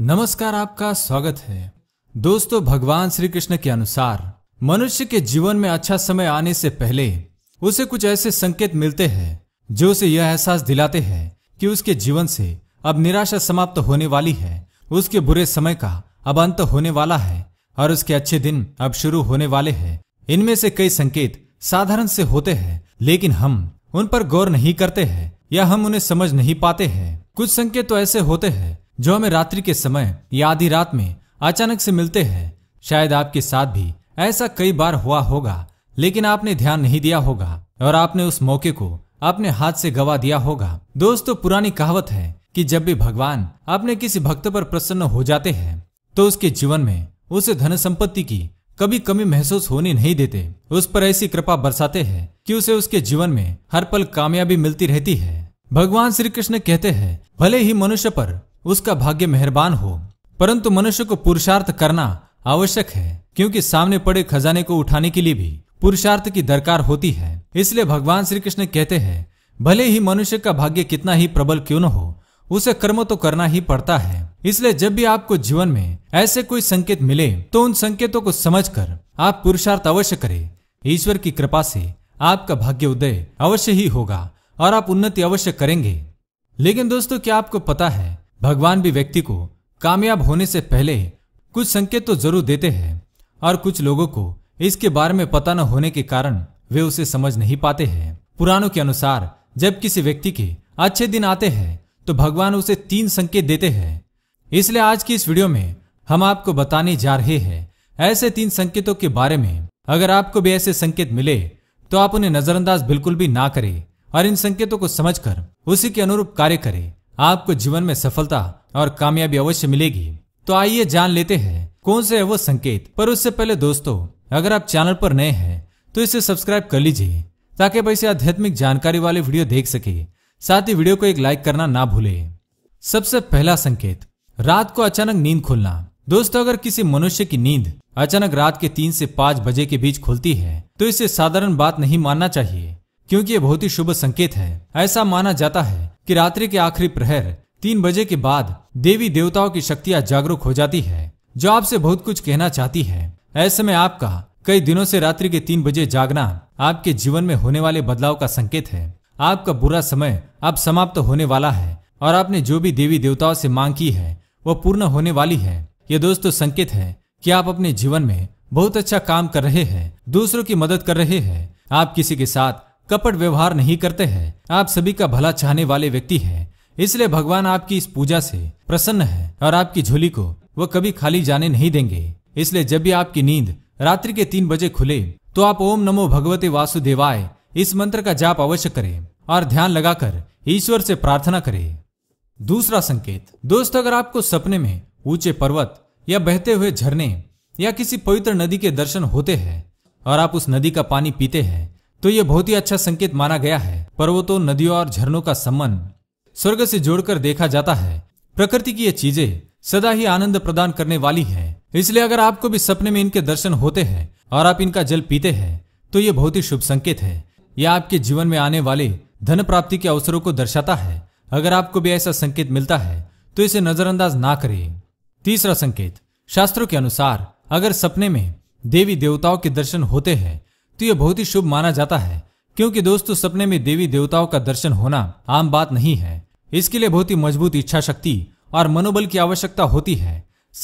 नमस्कार आपका स्वागत है दोस्तों भगवान श्री कृष्ण के अनुसार मनुष्य के जीवन में अच्छा समय आने से पहले उसे कुछ ऐसे संकेत मिलते हैं जो उसे यह एहसास दिलाते हैं कि उसके जीवन से अब निराशा समाप्त होने वाली है उसके बुरे समय का अब अंत होने वाला है और उसके अच्छे दिन अब शुरू होने वाले हैं इनमें से कई संकेत साधारण से होते हैं लेकिन हम उन पर गौर नहीं करते हैं या हम उन्हें समझ नहीं पाते हैं कुछ संकेत तो ऐसे होते हैं जो हमें रात्रि के समय या आधी रात में अचानक से मिलते हैं शायद आपके साथ भी ऐसा कई बार हुआ होगा लेकिन आपने ध्यान नहीं दिया होगा और आपने उस मौके को अपने हाथ से गवा दिया होगा दोस्तों तो पुरानी कहावत है कि जब भी भगवान अपने किसी भक्त पर प्रसन्न हो जाते हैं तो उसके जीवन में उसे धन संपत्ति की कभी कमी महसूस होने नहीं देते उस पर ऐसी कृपा बरसाते हैं कि उसे उसके जीवन में हर पल कामयाबी मिलती रहती है भगवान श्री कृष्ण कहते हैं भले ही मनुष्य पर उसका भाग्य मेहरबान हो परंतु मनुष्य को पुरुषार्थ करना आवश्यक है क्योंकि सामने पड़े खजाने को उठाने के लिए भी पुरुषार्थ की दरकार होती है इसलिए भगवान श्री कृष्ण कहते हैं भले ही मनुष्य का भाग्य कितना ही प्रबल क्यों न हो उसे कर्म तो करना ही पड़ता है इसलिए जब भी आपको जीवन में ऐसे कोई संकेत मिले तो उन संकेतों को समझकर आप पुरुषार्थ अवश्य करें ईश्वर की कृपा से आपका भाग्य उदय अवश्य ही होगा और आप उन्नति अवश्य करेंगे लेकिन दोस्तों क्या आपको पता है भगवान भी व्यक्ति को कामयाब होने से पहले कुछ संकेत तो जरूर देते हैं और कुछ लोगों को इसके बारे में पता न होने के कारण वे उसे समझ नहीं पाते हैं पुराणों के अनुसार जब किसी व्यक्ति के अच्छे दिन आते हैं तो भगवान उसे तीन संकेत देते हैं इसलिए आज की इस वीडियो में हम आपको बताने जा रहे हैं ऐसे तीन संकेतों के बारे में अगर आपको भी ऐसे संकेत मिले तो आप उन्हें नजरअंदाज बिल्कुल भी ना करें और इन संकेतों को समझकर उसी के अनुरूप कार्य करें आपको जीवन में सफलता और कामयाबी अवश्य मिलेगी तो आइए जान लेते हैं कौन से है वो संकेत पर उससे पहले दोस्तों अगर आप चैनल पर नए हैं तो इसे सब्सक्राइब कर लीजिए ताकि वैसे आध्यात्मिक जानकारी वाले वीडियो देख सके साथ ही वीडियो को एक लाइक करना ना भूले सबसे पहला संकेत रात को अचानक नींद खुलना दोस्तों अगर किसी मनुष्य की नींद अचानक रात के तीन से पाँच बजे के बीच खुलती है तो इसे साधारण बात नहीं मानना चाहिए क्योंकि ये बहुत ही शुभ संकेत है ऐसा माना जाता है कि रात्रि के आखिरी प्रहर तीन बजे के बाद देवी देवताओं की शक्तियां जागरूक हो जाती है जो आपसे बहुत कुछ कहना चाहती है ऐसे में आपका कई दिनों से रात्रि के तीन बजे जागना आपके जीवन में होने वाले बदलाव का संकेत है आपका बुरा समय अब समाप्त होने वाला है और आपने जो भी देवी देवताओं से मांग की है वो पूर्ण होने वाली है ये दोस्तों संकेत है कि आप अपने जीवन में बहुत अच्छा काम कर रहे हैं दूसरों की मदद कर रहे हैं आप किसी के साथ कपट व्यवहार नहीं करते हैं आप सभी का भला चाहने वाले व्यक्ति हैं इसलिए भगवान आपकी इस पूजा से प्रसन्न है और आपकी झोली को वो कभी खाली जाने नहीं देंगे इसलिए जब भी आपकी नींद रात्रि के तीन बजे खुले तो आप ओम नमो भगवते वासुदेवाय इस मंत्र का जाप अवश्य करें और ध्यान लगाकर ईश्वर से प्रार्थना करें दूसरा संकेत दोस्त अगर आपको सपने में ऊंचे पर्वत या बहते हुए झरने या किसी पवित्र नदी के दर्शन होते हैं और आप उस नदी का पानी पीते हैं तो यह बहुत ही अच्छा संकेत माना गया है पर्वतों नदियों और झरनों का संबंध स्वर्ग से जोड़कर देखा जाता है प्रकृति की ये चीजें सदा ही आनंद प्रदान करने वाली है इसलिए अगर आपको भी सपने में इनके दर्शन होते हैं और आप इनका जल पीते हैं तो ये बहुत ही शुभ संकेत है यह आपके जीवन में आने वाले धन प्राप्ति के अवसरों को दर्शाता है अगर आपको भी ऐसा संकेत मिलता है तो इसे नजरअंदाज ना करें तीसरा संकेत शास्त्रों के अनुसार अगर सपने में देवी देवताओं के दर्शन होते हैं तो यह बहुत ही शुभ माना जाता है क्योंकि दोस्तों सपने में देवी देवताओं का दर्शन होना आम बात नहीं है इसके लिए बहुत ही मजबूत इच्छा शक्ति और मनोबल की आवश्यकता होती है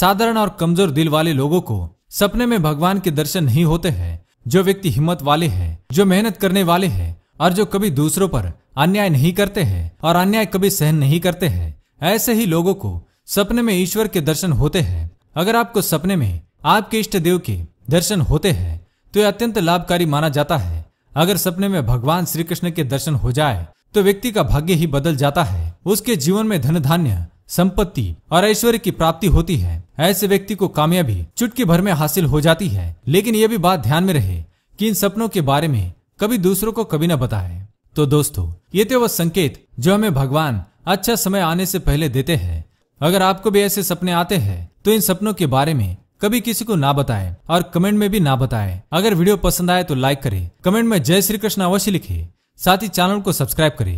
साधारण और कमजोर दिल वाले लोगों को सपने में भगवान के दर्शन नहीं होते हैं जो व्यक्ति हिम्मत वाले हैं जो मेहनत करने वाले हैं और जो कभी दूसरों पर अन्याय नहीं करते हैं और अन्याय कभी सहन नहीं करते हैं ऐसे ही लोगों को सपने में ईश्वर के दर्शन होते हैं अगर आपको सपने में आपके इष्ट देव के दर्शन होते हैं तो यह अत्यंत लाभकारी माना जाता है अगर सपने में भगवान श्री कृष्ण के दर्शन हो जाए तो व्यक्ति का भाग्य ही बदल जाता है उसके जीवन में धन धान्य संपत्ति और ऐश्वर्य की प्राप्ति होती है ऐसे व्यक्ति को कामयाबी चुटकी भर में हासिल हो जाती है लेकिन यह भी बात ध्यान में रहे कि इन सपनों के बारे में कभी दूसरों को कभी न बताए तो दोस्तों ये थे तो वो संकेत जो हमें भगवान अच्छा समय आने से पहले देते हैं अगर आपको भी ऐसे सपने आते हैं तो इन सपनों के बारे में कभी किसी को ना बताएं और कमेंट में भी ना बताएं अगर वीडियो पसंद आए तो लाइक करें कमेंट में जय श्री कृष्ण अवश्य लिखें साथ ही चैनल को सब्सक्राइब करें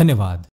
धन्यवाद